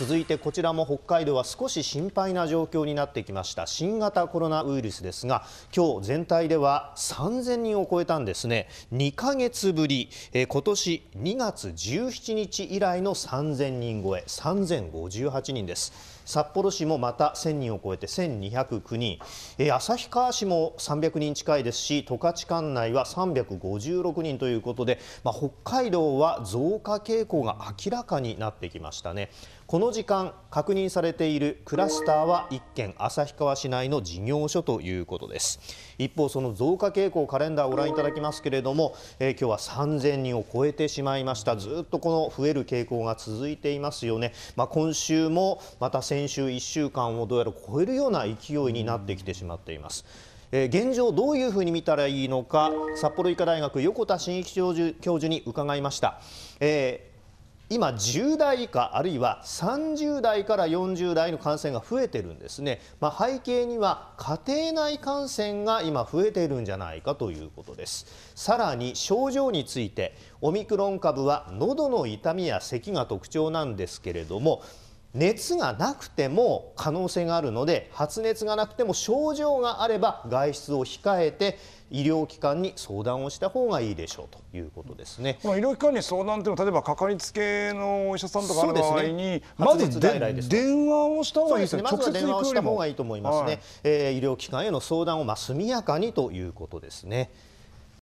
続いてこちらも北海道は少し心配な状況になってきました新型コロナウイルスですが今日全体では3000人を超えたんですね2ヶ月ぶり、えー、今年2月17日以来の3000人超え3058人です札幌市もまた1000人を超えて1209人、えー、旭川市も300人近いですし十勝管内は356人ということで、まあ、北海道は増加傾向が明らかになってきましたねこのの時間確認されているクラスターは1件旭川市内の事業所ということです一方その増加傾向カレンダーをご覧いただきますけれども、えー、今日は3000人を超えてしまいましたずっとこの増える傾向が続いていますよねまあ、今週もまた先週1週間をどうやら超えるような勢いになってきてしまっていますえ現状どういうふうに見たらいいのか札幌医科大学横田真一教授に伺いました、え今10代以下あるいは30代から40代の感染が増えてるんですね、まあ、背景には家庭内感染が今増えているんじゃないかということですさらに症状についてオミクロン株は喉の痛みや咳が特徴なんですけれども熱がなくても可能性があるので発熱がなくても症状があれば外出を控えて医療機関に相談をした方がいいでしょうということですね。医療機関に相談というのは例えばかかりつけのお医者さんとかある場合に、ね、まず電話をした方がいいですね。まずは電話をした方がいいと思いますね。はい、えー、医療機関への相談をまあ速やかにということですね。